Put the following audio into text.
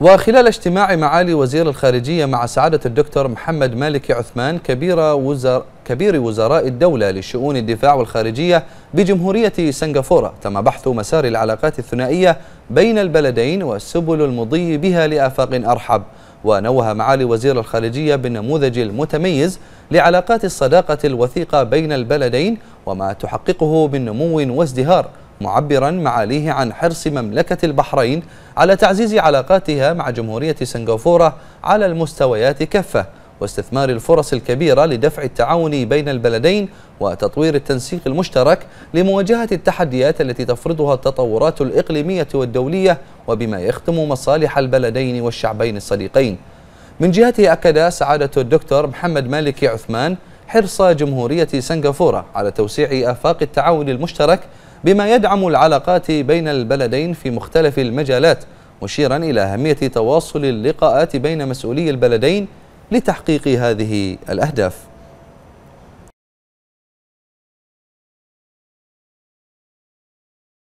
وخلال اجتماع معالي وزير الخارجية مع سعادة الدكتور محمد مالك عثمان كبير, وزر كبير وزراء الدولة لشؤون الدفاع والخارجية بجمهورية سنغافورة تم بحث مسار العلاقات الثنائية بين البلدين والسبل المضي بها لآفاق أرحب ونوه معالي وزير الخارجية بالنموذج المتميز لعلاقات الصداقة الوثيقة بين البلدين وما تحققه من نمو وازدهار معبرا معاليه عن حرص مملكة البحرين على تعزيز علاقاتها مع جمهورية سنغافورة على المستويات كافة واستثمار الفرص الكبيرة لدفع التعاون بين البلدين وتطوير التنسيق المشترك لمواجهة التحديات التي تفرضها التطورات الإقليمية والدولية وبما يخدم مصالح البلدين والشعبين الصديقين من جهته أكد سعادة الدكتور محمد مالك عثمان حرص جمهورية سنغافورة على توسيع آفاق التعاون المشترك بما يدعم العلاقات بين البلدين في مختلف المجالات مشيرا إلى أهمية تواصل اللقاءات بين مسؤولي البلدين لتحقيق هذه الأهداف